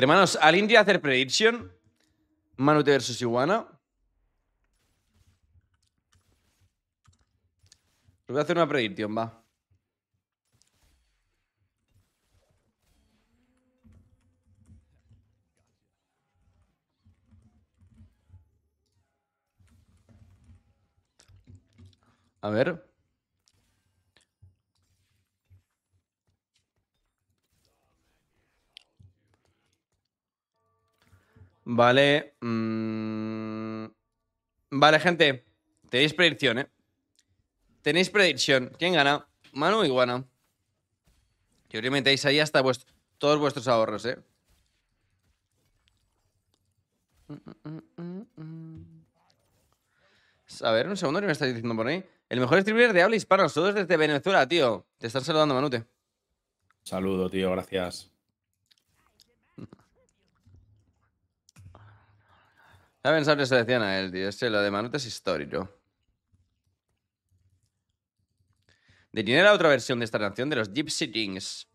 Hermanos, al India hacer prediction? Manute versus Iguana. voy a hacer una predicción? va. A ver. Vale. Mm, vale, gente. Tenéis predicción, ¿eh? Tenéis predicción. ¿Quién gana? Manu Iguana. Yo que metéis ahí hasta todos vuestros ahorros, ¿eh? A ver, un segundo ¿qué me estáis diciendo por ahí. El mejor distribuidor de habla hispana, todos desde Venezuela, tío. Te están saludando, Manute. Saludo, tío, gracias. Ya pensado que se a él, tío. Este, lo de Manute es histórico. ¿De quién otra versión de esta canción? De los Gypsy Kings.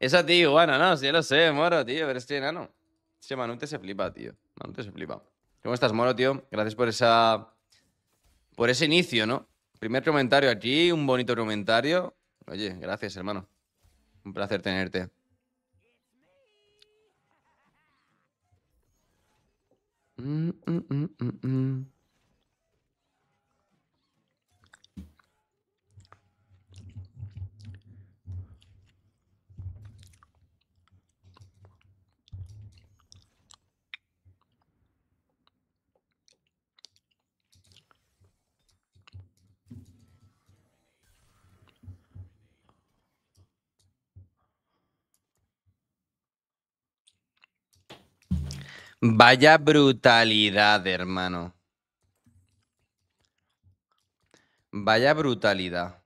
Esa, tío, Bueno, no, sí, lo sé, moro, tío, pero este enano. Ese Manute se flipa, tío. Manute se flipa. ¿Cómo estás, moro, tío? Gracias por esa. Por ese inicio, ¿no? Primer comentario aquí, un bonito comentario. Oye, gracias, hermano. Un placer tenerte. Mm-mm-mm-mm-mm. Vaya brutalidad, hermano. Vaya brutalidad.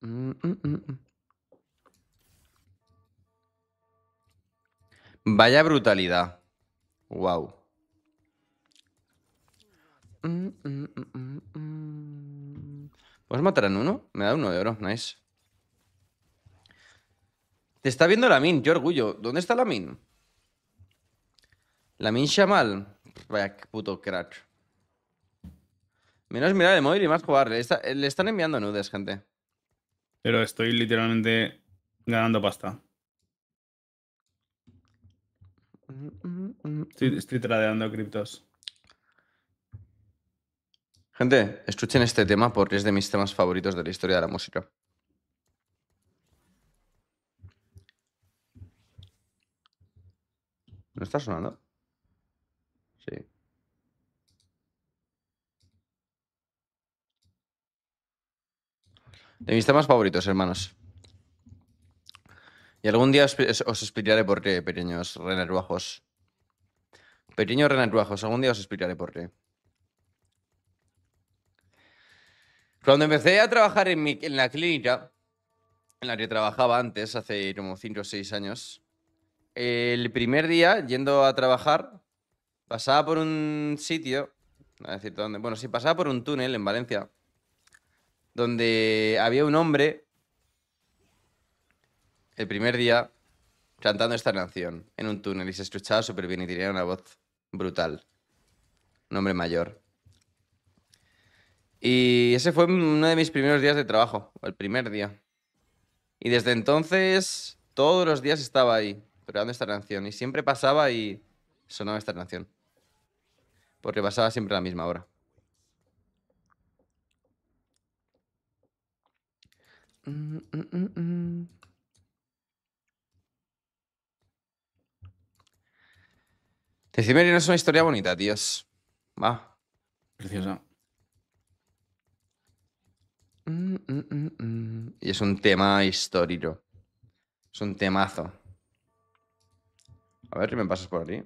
Mm, mm, mm, Vaya brutalidad. Wow. ¿Puedes matar en uno? Me da uno de oro, nice. Te está viendo la min qué orgullo. ¿Dónde está la min? la min Shamal. Vaya puto crack. Menos mirar el móvil y más jugar. Le, están enviando nudes, gente. Pero estoy literalmente ganando pasta. Estoy, estoy, tradeando criptos. Gente, escuchen este tema porque es de mis temas favoritos de la historia de la música. ¿No está sonando? Sí. De mis temas favoritos, hermanos. Y algún día os, explicaré por qué, pequeños renacuajos. Pequeños renacuajos, algún día os explicaré por qué. Cuando empecé a trabajar en, en la clínica en la que trabajaba antes, hace como 5 o 6 años, el primer día, yendo a trabajar, pasaba por un sitio, no decir dónde, bueno, sí, pasaba por un túnel en Valencia, donde había un hombre, el primer día, cantando esta canción en un túnel y se escuchaba súper bien y tenía una voz brutal. Un hombre mayor. Y ese fue uno de mis primeros días de trabajo, el primer día. Y desde entonces, todos los días estaba ahí esta canción. Y siempre pasaba y sonaba esta canción. Porque pasaba siempre a la misma hora. Mm, no es una historia bonita, tíos. Va. Preciosa. Y es un tema histórico. Es un temazo. A ver si me pasas por aquí.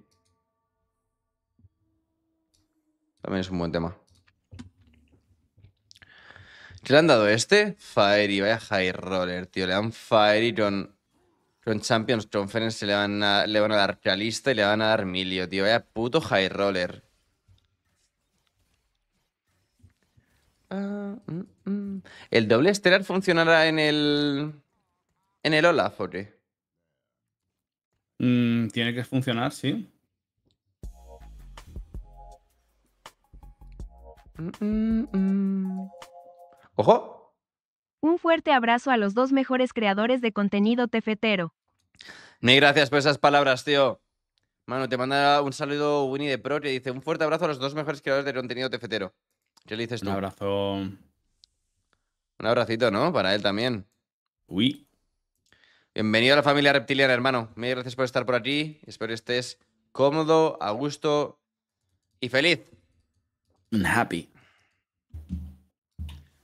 También es un buen tema. ¿Qué le han dado este? Fiery, vaya high roller, tío. Le dan Fiery con, con Champions Conference, le van, a, le van a dar realista y le van a dar Milio, tío. Vaya puto high roller. Ah, mm, mm. ¿El doble estelar funcionará en el. en el Olaf o qué? Mm, tiene que funcionar, sí. Mm, mm, ¡Ojo! Un fuerte abrazo a los dos mejores creadores de contenido tefetero. Ni gracias por esas palabras, tío. Mano, te manda un saludo Winnie de Pro que dice un fuerte abrazo a los dos mejores creadores de contenido tefetero. ¿Qué le dices tú? Un abrazo. Un abracito, ¿no? Para él también. Uy. Bienvenido a la familia reptiliana, hermano. Muchas gracias por estar por aquí. Espero estés cómodo, a gusto y feliz. Happy.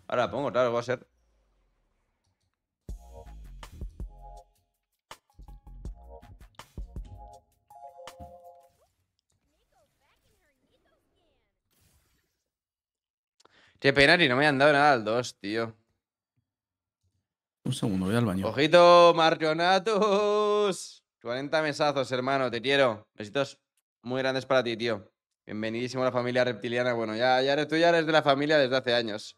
Ahora pongo, claro, va a ser. Che, Penari, no me han dado nada al 2, tío. Un segundo, voy al baño. Ojito, Marionatus. 40 mesazos, hermano, te quiero. Besitos muy grandes para ti, tío. Bienvenidísimo a la familia reptiliana. Bueno, ya, ya tú ya eres de la familia desde hace años.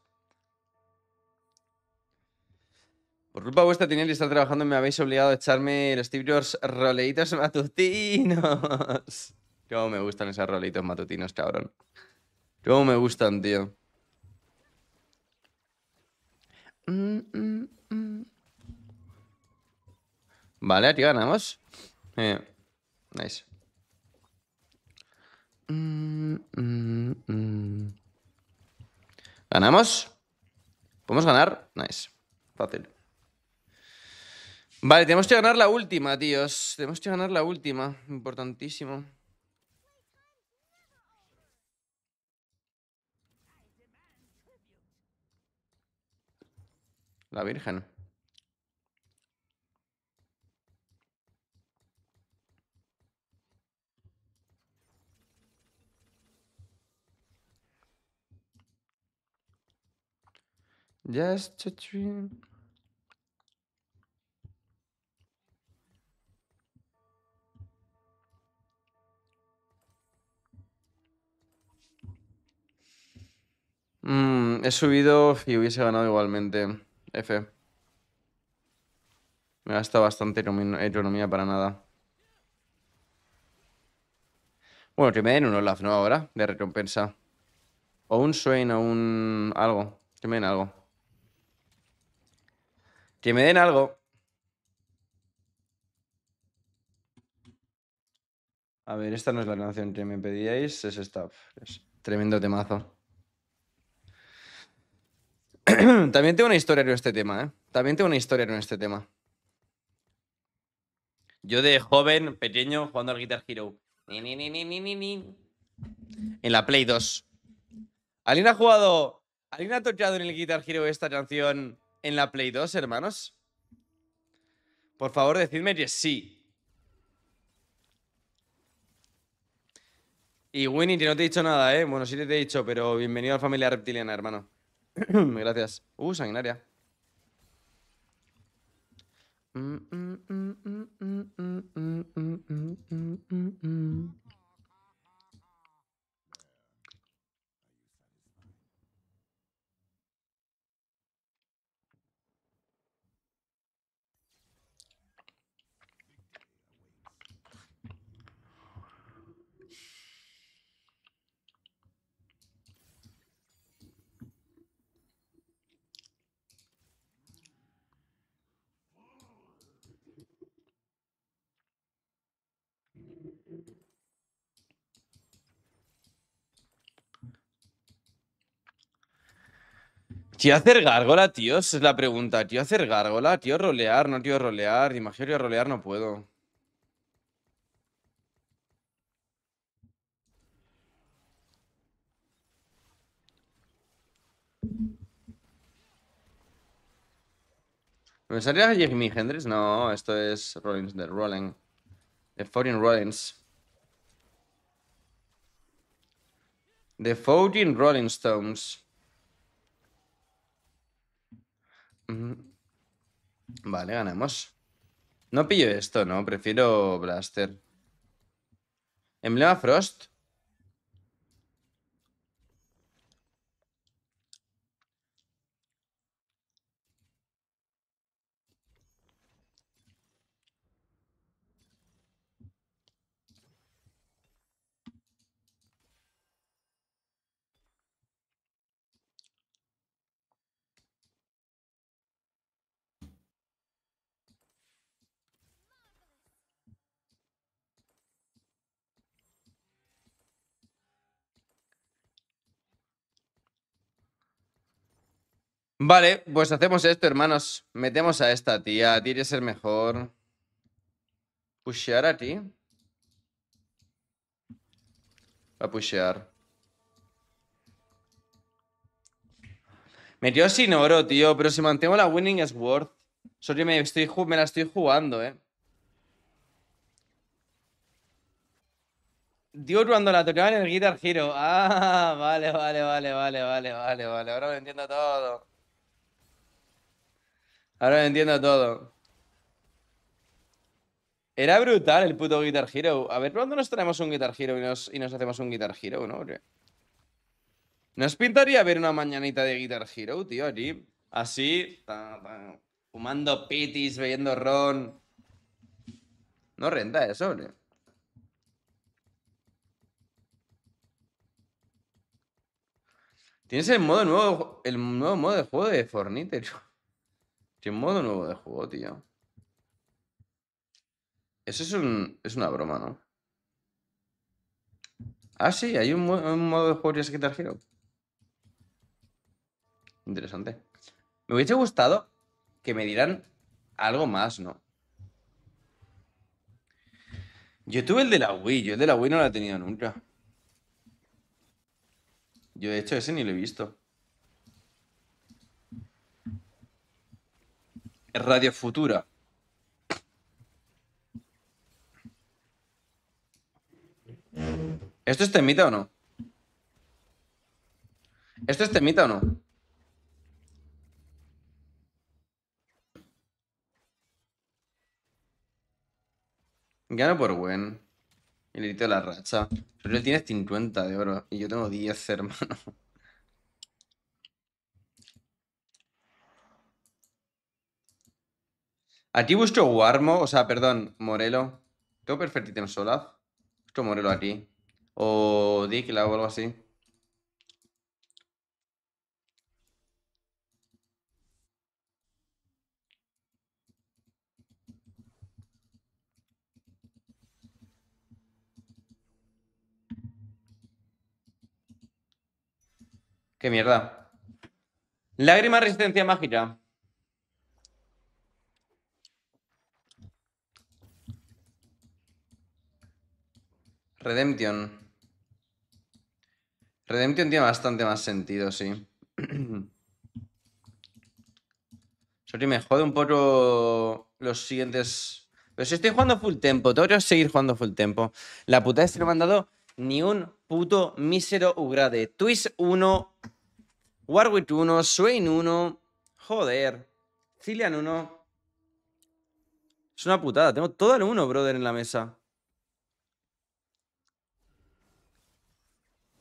Por culpa vuestra Tinelli, que estar trabajando me habéis obligado a echarme los típicos roleitos matutinos. Cómo me gustan esos roleitos matutinos, cabrón. Cómo me gustan, tío. Mmm, Vale, aquí ganamos. Eh, nice. ¿Ganamos? ¿Podemos ganar? Nice. Fácil. Vale, tenemos que ganar la última, tíos. Tenemos que ganar la última. Importantísimo. La Virgen. Ya es mm, he subido y hubiese ganado igualmente. F. Me gasta bastante economía para nada. Bueno, que me den un Olaf, ¿no? Ahora, de recompensa. O un Swain o un... algo. Que me den algo. Que me den algo. A ver, esta no es la canción que me pedíais, es esta. Es tremendo temazo. También tengo una historia en este tema, ¿eh? También tengo una historia en este tema. Yo de joven, pequeño, jugando al Guitar Hero. en la Play 2. ¿Alguien ha jugado? ¿Alguien ha tocado en el Guitar Hero esta canción? en la Play 2, hermanos? Por favor, decidme que sí. Y Winnie, que no te he dicho nada, ¿eh? Bueno, sí te he dicho, pero bienvenido a la familia reptiliana, hermano. Gracias. Uh, sanguinaria. Tío, hacer gárgola, tío, esa es la pregunta. Tío, hacer gárgola, tío, rolear, no, tío, rolear. Imagino que rolear no puedo. ¿Me salía Jimmy Hendrix? No, esto es Rollins de Rolling. The Foreign Rollins. The Foreign Rolling Stones. Vale, ganamos. No pillo esto, ¿no? Prefiero Blaster. Emblema Frost. Vale, pues hacemos esto, hermanos. Metemos a esta tía. Tiene es el mejor. Pushear a ti. A pushear. Metió sin oro, tío. Pero si mantengo la winning es worth. Sorry, me, estoy, me la estoy jugando, eh. Digo cuando la tocaba en el Guitar Hero. Ah, vale, vale, vale, vale, vale, vale, vale. Ahora lo entiendo todo. Ahora entiendo todo. Era brutal el puto Guitar Hero. A ver, ¿cuándo nos traemos un Guitar Hero y nos, hacemos un Guitar Hero, no? Nos pintaría ver una mañanita de Guitar Hero, tío, allí. Así, fumando pitis, bebiendo ron. No renta eso, hombre. Tienes el modo nuevo, el nuevo modo de juego de Fornite, tío? Tiene un modo nuevo de juego, tío. Eso es, un, es una broma, ¿no? Ah, sí, hay un, modo de juego, ya que te Interesante. Me hubiese gustado que me dieran algo más, ¿no? Yo tuve el de la Wii, yo el de la Wii no lo he tenido nunca. Yo de hecho ese ni lo he visto. Radio Futura. ¿Esto es temita o no? ¿Esto es temita o no? Gana por buen. Y le la racha. Pero él tiene 50 de oro y yo tengo 10, hermano. Aquí vuestro Warmo, o sea, perdón, Morelo. ¿Tengo perfect Solaf. Solaz? Morelo aquí. O Dick, o algo así. Qué mierda. Lágrima resistencia mágica. Redemption. Redemption tiene bastante más sentido, sí. Sorry, me jode un poco los siguientes. Pero si estoy jugando full tempo, tengo que seguir jugando full tempo. La puta es que no me han dado ni un puto mísero Ugrade. Twist 1, Warwick 1, Swain 1. Joder. Cillian 1. Es una putada. Tengo todo el 1, brother, en la mesa.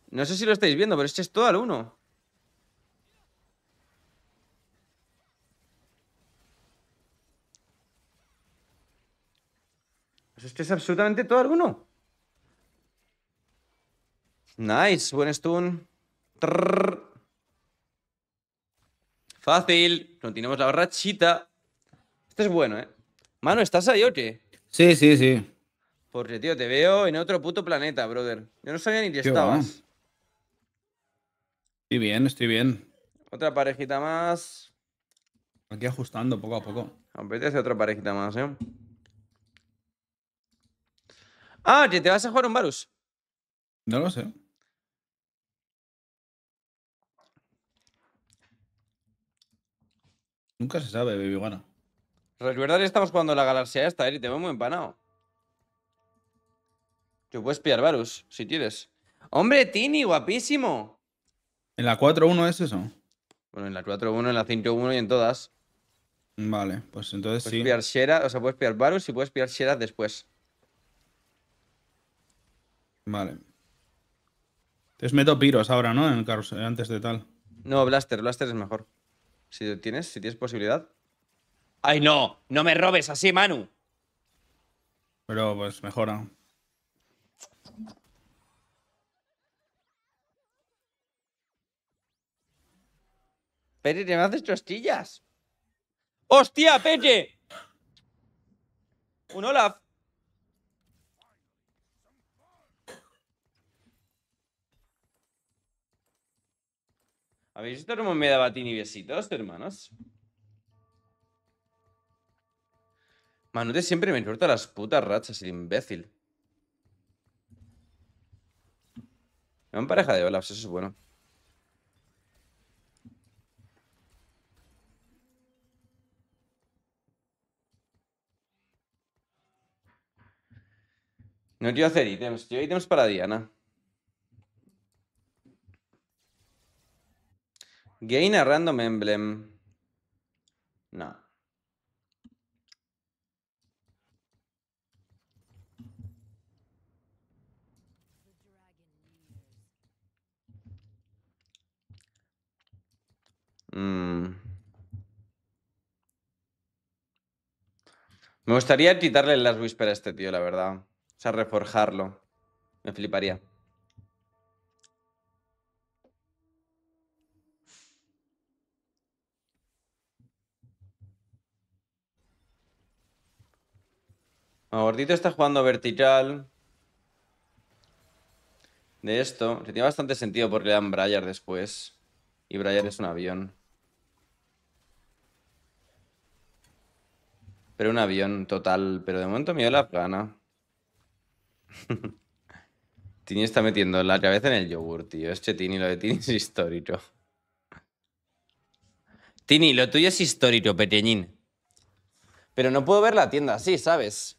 No sé si lo estáis viendo, pero este es todo al uno. Este es absolutamente todo al uno. Nice, buen stun. Fácil. Continuamos la barrachita. Este es bueno, ¿eh? Mano, ¿estás ahí o qué? Sí, sí, sí. Porque, tío, te veo en otro puto planeta, brother. Yo no sabía ni que estabas. Estoy bien, estoy bien. Otra parejita más. Aquí ajustando poco a poco. hace otra parejita más, ¿eh? Ah, te vas a jugar un Varus. No lo sé. Nunca se sabe, baby es verdad que estamos jugando la galaxia esta, ¿eh? y te veo muy empanado. Yo puedes pillar Varus, si quieres. ¡Hombre, Tini, guapísimo! ¿En la 4.1 es eso? Bueno, en la 4.1, en la 5.1 y en todas. Vale, pues entonces sí. Puedes pillar Shera, o sea, puedes pillar Varus y puedes pillar Shera después. Vale. Entonces meto piros ahora, ¿no? En el antes de tal. No, Blaster, Blaster es mejor. Si tienes, si tienes posibilidad. ¡Ay, no! ¡No me robes así, Manu! Pero pues mejora. Pere, te me haces ¡Hostia, Peche! Un Olaf. ¿Habéis visto cómo me daba tini besitos, hermanos? Manute siempre me importa las putas rachas, el imbécil. Me pareja de Olaf, eso es bueno. No quiero hacer ítems, quiero ítems para Diana. Gain a random emblem. No. Mm. Me gustaría quitarle las Last a este tío, la verdad. O sea, reforjarlo. Me fliparía. gordito está jugando vertical. De esto. Que tiene bastante sentido porque le dan Briar después. Y Briar es un avión. Pero un avión total. Pero de momento me dio la plana. Tini está metiendo la cabeza en el yogur, tío. Este Tini, lo de Tini es histórico. Tini, lo tuyo es histórico, pequeñín. Pero no puedo ver la tienda así, ¿sabes?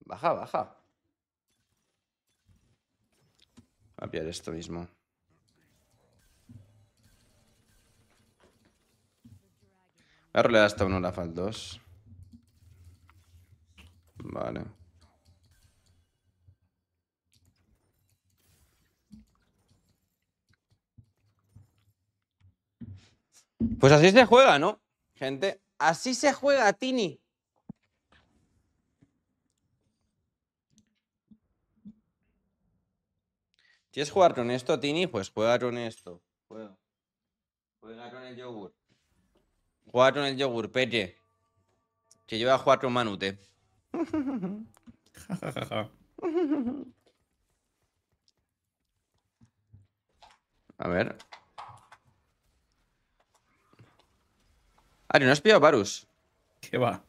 Baja, baja. Voy a pillar esto mismo. Voy a rolear hasta uno la 2. Vale. Pues así se juega, ¿no? Gente, así se juega, Tini. ¿Quieres jugar con esto, Tini? Pues juega con esto. Juega. con el yogur. Juega con el yogur, Peche. Que lleva voy a jugar con Manute. A ver. Ari, ¿no has pillado Varus? ¿Qué va?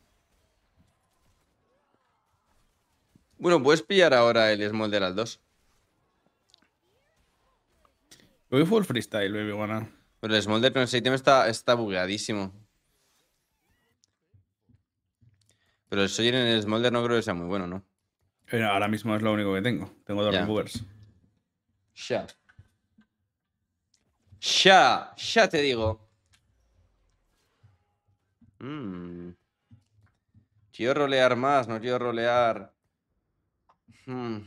Bueno, puedes pillar ahora el Smolder al 2. Voy full freestyle, baby, buena. Pero el Smolder con el 6 está, está bugueadísimo. Pero el Sawyer en el Smolder no creo que sea muy bueno, ¿no? Pero ahora mismo es lo único que tengo. Tengo dos ya. Ya. Ya, ya te digo. Hmm. Quiero rolear más, no quiero rolear. ¿Qué hmm.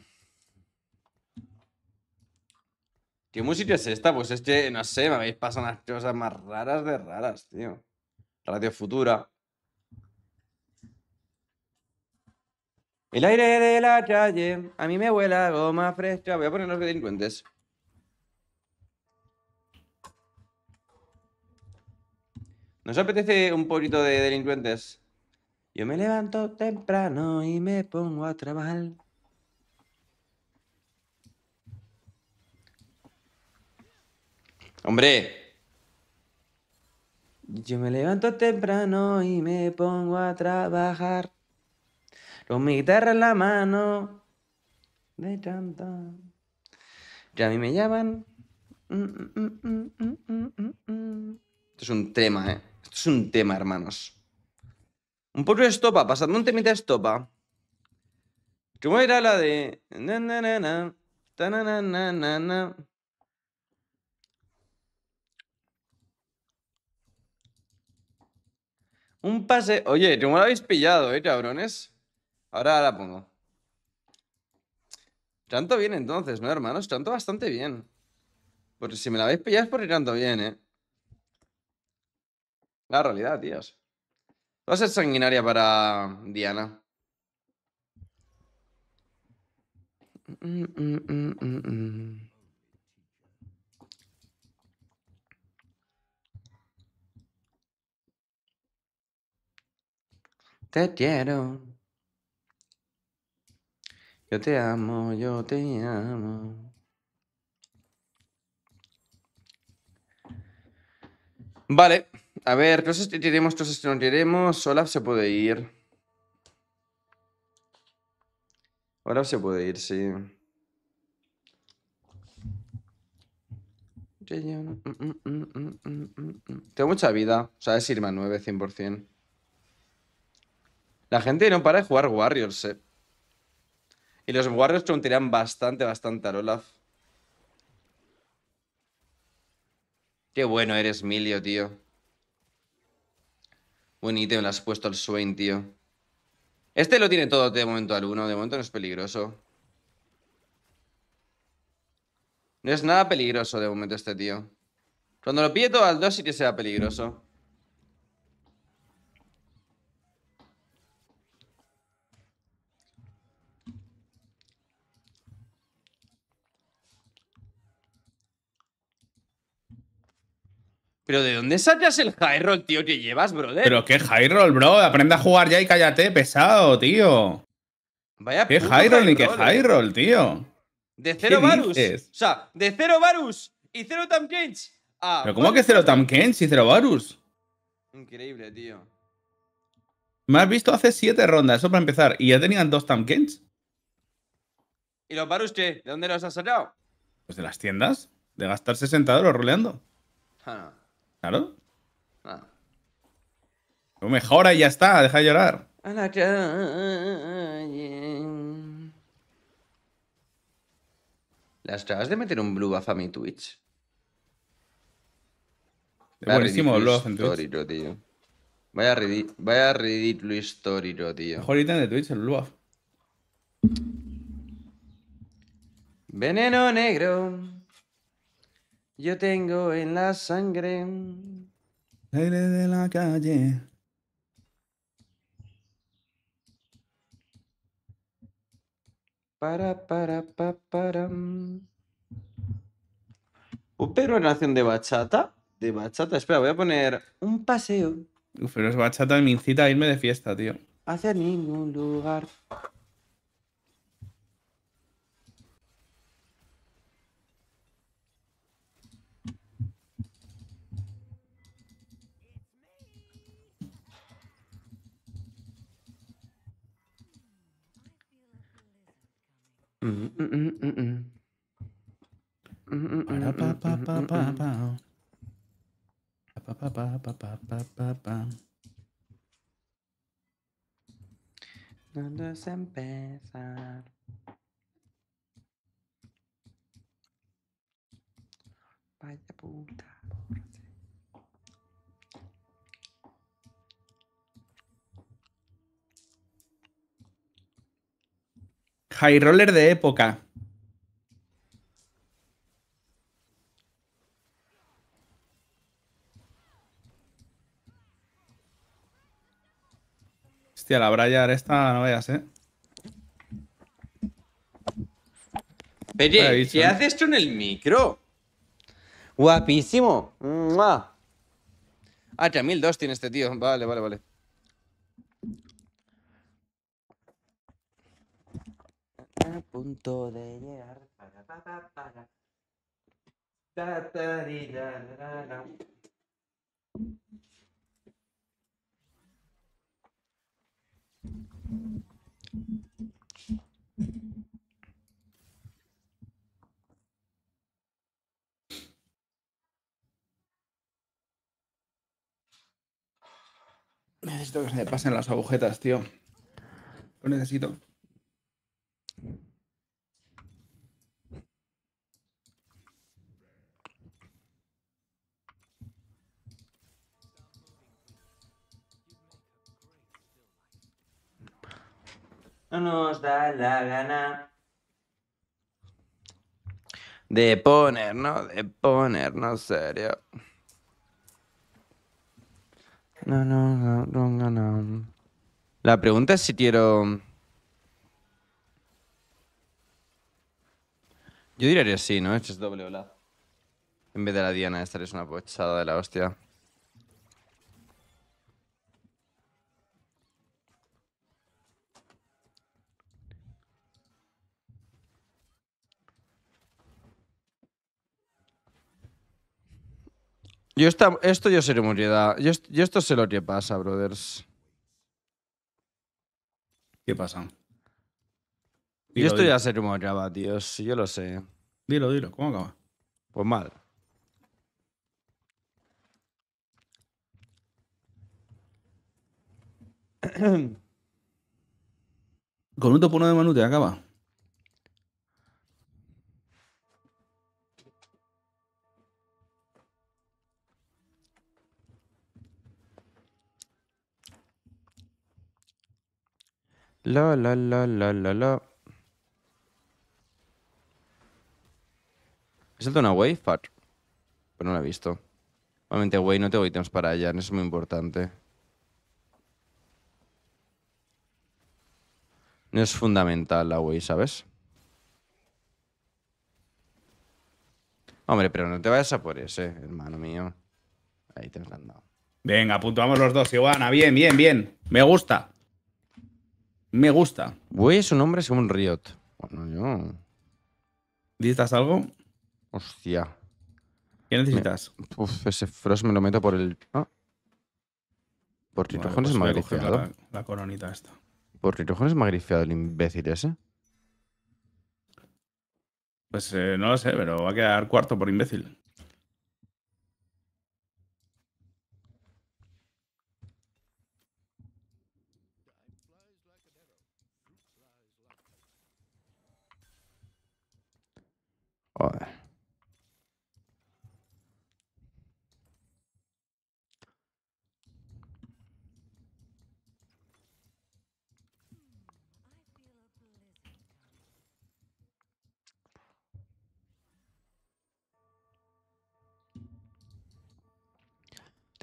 música es esta? Pues este no sé, me habéis pasado unas cosas más raras de raras, tío. Radio Futura. El aire de la calle, a mí me huela goma fresca. Voy a poner los delincuentes. ¿Nos apetece un poquito de delincuentes? Yo me levanto temprano y me pongo a trabajar. Hombre. Yo me levanto temprano y me pongo a trabajar. Con mi guitarra en la mano. De chanta. Ya a mí me llaman. Mm, mm, mm, Esto es un tema, ¿eh? Esto es un tema, hermanos. Un poco de estopa, pasadme un temita de estopa. ¿Cómo era la de... Un pase... Oye, ¿cómo lo habéis pillado, eh, cabrones? Ahora la pongo. Tanto bien entonces, ¿no, hermanos? Tanto bastante bien. Porque si me la habéis pillado es porque tanto bien, ¿eh? La realidad, tíos. Va a ser sanguinaria para Diana. Te quiero. Yo te amo, yo te amo. Vale, a ver, cosas que tiremos, cosas que no Olaf se puede ir. Olaf se puede ir, sí. Tengo mucha vida. O sea, es Irma 9, 100%. La gente no para de jugar Warriors, eh. Y los Warriors preguntarían bastante, bastante al Olaf. Qué bueno eres, Milio, tío. Buen ítem le has puesto al Swain, tío. Este lo tiene todo de momento al 1. De momento no es peligroso. No es nada peligroso de momento este tío. Cuando lo pille todo al 2 sí que sea peligroso. Pero ¿de dónde sacas el high tío, que llevas, brother? Pero qué high roll, bro. Aprende a jugar ya y cállate, pesado, tío. Vaya ¿Qué high roll ni qué high eh. tío? De cero Varus. O sea, de cero Varus y cero Tam ah, ¿Pero cómo que cero Tam y cero Varus? Increíble, tío. Me has visto hace siete rondas, eso para empezar. Y ya tenían dos Tam ¿Y los Varus qué? ¿De dónde los has sacado? Pues de las tiendas. De gastar 60 euros roleando. Ah. Claro. Ah. Lo mejora y ya está, deja de llorar. Las la de meter un blue buff a mi Twitch? buenísimo blue buff en Twitch. Tío. Vaya, rid vaya ridículo histórico, tío. Mejor item de Twitch el blue buff. Veneno negro yo tengo en la sangre. Aire de la calle. Para, para, para uh, para. ¿Un en nación de bachata? De bachata. Espera, voy a poner un paseo. Uf, pero es bachata me incita a irme de fiesta, tío. Hacia ningún lugar. Mm-hmm, mm-hmm, mm-hmm. No empezar. High roller de época. Hostia, la Brayar esta no veas, ¿eh? Oye, ¿qué ¿eh? haces en el micro? Guapísimo. Ah, 3002 tiene este tío. Vale, vale, vale. a punto de llegar. Necesito que se me pasen las agujetas, tío. Lo necesito. no nos da la gana de ponernos, de ponernos serio. No, no, no, no, no. La pregunta es si quiero. Yo diría que sí, ¿no? Este es doble ola. En vez de la Diana, esta es una pochada de la hostia. Yo esta, esto yo seré muy Yo, esto sé lo que pasa, brothers. ¿Qué pasa? y yo esto dilo. ya se dios tíos. Yo lo sé. Dilo, dilo. ¿Cómo acaba? Pues mal. Con un topo de Manu te acaba. La, la, la, la, la, la. ¿Es el wave Fat. Pero no la he visto. Obviamente, wey, no tengo ítems para allá, No es muy importante. No es fundamental la wey, ¿sabes? Hombre, pero no te vayas a por ese, hermano mío. Ahí te han dado. Venga, puntuamos los dos, Ivana. Bien, bien, bien. Me gusta. Me gusta. Güey es un según Riot. Bueno, yo. ¿Necesitas algo? Hostia. ¿Qué necesitas? Uf, ese frost me lo meto por el. Ah. Por Tritujones es pues la, coronita esta. Por Tritujones magrifiado, el imbécil ese. Pues eh, no lo sé, pero va a quedar cuarto por imbécil. Joder.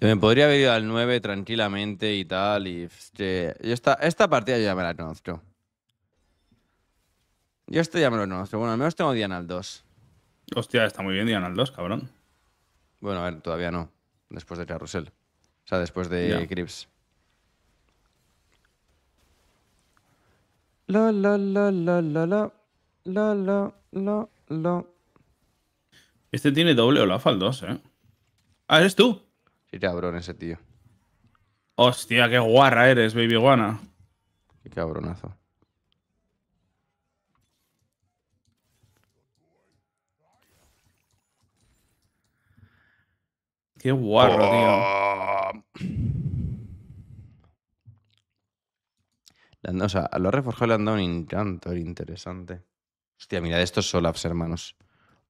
Me podría haber ido al 9 tranquilamente y tal. Y, este, esta, partida ya me la conozco. Yo esto ya me lo conozco. Bueno, al menos tengo Diana al 2. Hostia, está muy bien Diana 2, cabrón. Bueno, a ver, todavía no. Después de Carrusel. O sea, después de Crips. La la la la la la la la Este tiene doble Olaf al 2, ¿eh? Ah, ¿eres tú? Sí, cabrón ese tío. Hostia, qué guarra eres, baby guana. Qué cabronazo. Qué guarro, tío. o sea, a lo reforjado le han dado un encantador. interesante. Hostia, mirad estos solaps, hermanos.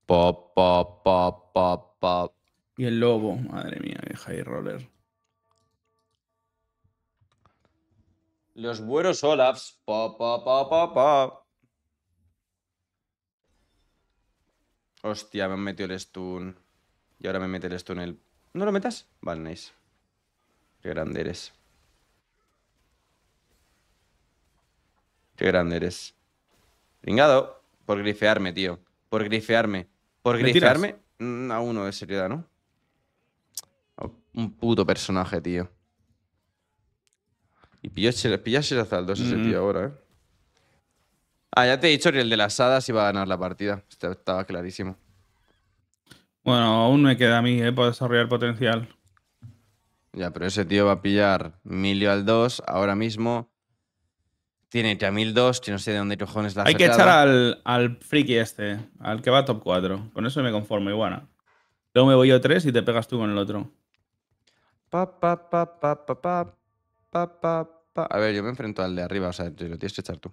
Pop, pop, pop, pop, pop. Y el lobo, madre mía, vieja y roller. Los buenos solaps. Pop, pop, pop, pop, Hostia, me han metido el stun. Y ahora me mete el stun el ¿No lo metas? Vale, nice. Qué grande eres. Qué grande eres. Pringado. Por grifearme, tío. Por grifearme. Por grifearme mm, a uno de seriedad, ¿no? Un puto personaje, tío. Y pillas el 2 ese mm. tío ahora, ¿eh? Ah, ya te he dicho que el de las hadas iba a ganar la partida. Estaba clarísimo. Bueno, aún me queda a mí, ¿eh? Para desarrollar potencial. Ya, pero ese tío va a pillar Milio al 2 ahora mismo. Tiene a dos, que no sé de dónde cojones la Hay que echar al, friki este, al que va top 4. Con eso me conformo, Iguana. Luego me voy yo 3 y te pegas tú con el otro. Pa, pa, pa, pa, pa, pa, pa, pa, A ver, yo me enfrento al de arriba, o sea, te lo tienes que echar tú.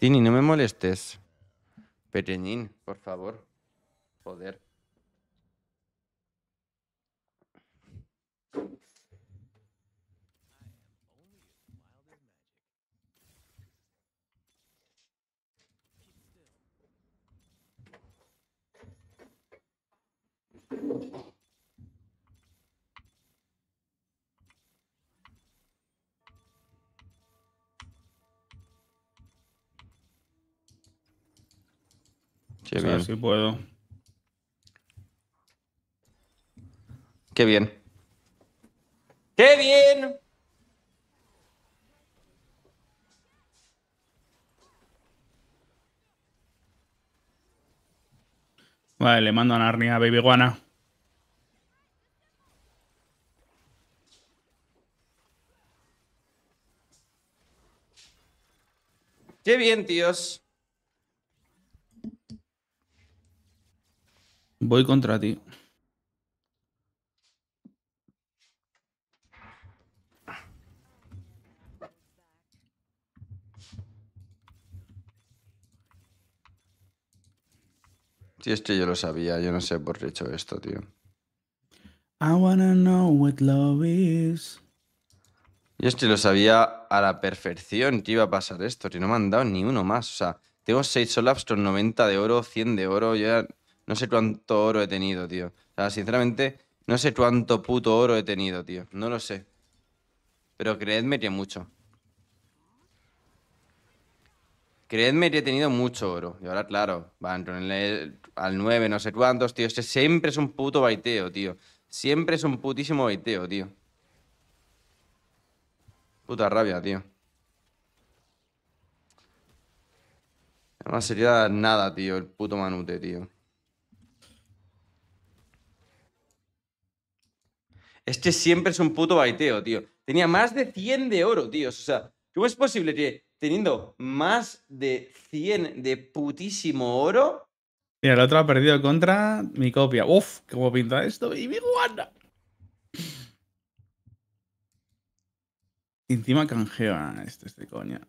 Tini, no me molestes. Pequeñín, por favor. Joder. Qué Sí puedo. Qué bien. ¡Qué bien! Vale, le mando a Narnia, Baby Guana. Qué bien, tíos. Voy contra ti. Si es yo lo sabía, yo no sé por qué he hecho esto, tío. I wanna know what love is. Yo lo sabía a la perfección que iba a pasar esto, Tío, no me han dado ni uno más. O sea, tengo 6 solaps con 90 de oro, 100 de oro, yo ya no sé cuánto oro he tenido, tío. O sea, sinceramente, no sé cuánto puto oro he tenido, tío. No lo sé. Pero creedme que mucho. Creedme que he tenido mucho oro. Y ahora, claro, va con al 9, no sé cuántos, tío. Este siempre es un puto baiteo, tío. Siempre es un putísimo baiteo, tío. Puta rabia, tío. No sería nada, tío, el puto manute, tío. Este siempre es un puto baiteo, tío. Tenía más de 100 de oro, tío. O sea, ¿cómo es posible que teniendo más de 100 de putísimo oro... Mira, el otro ha perdido contra mi copia. Uf, cómo pinta esto. Y mi guana. Encima canjea este, este coño.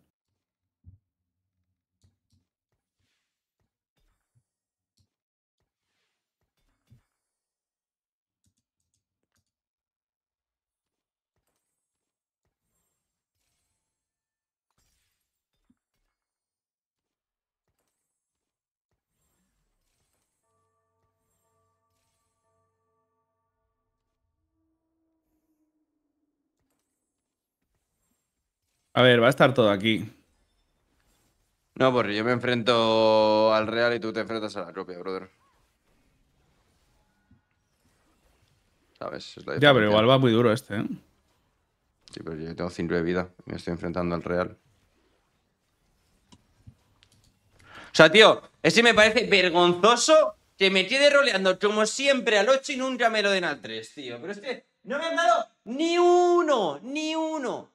A ver, va a estar todo aquí. No, porque yo me enfrento al Real y tú te enfrentas a la propia, brother. ya, pero igual va muy duro este, ¿eh? Sí, pero yo tengo 5 de vida. Me estoy enfrentando al Real. O sea, tío, este me parece vergonzoso que me quede roleando como siempre al 8 y nunca me lo den al 3, tío. Pero es que no me han dado ni uno, ni uno.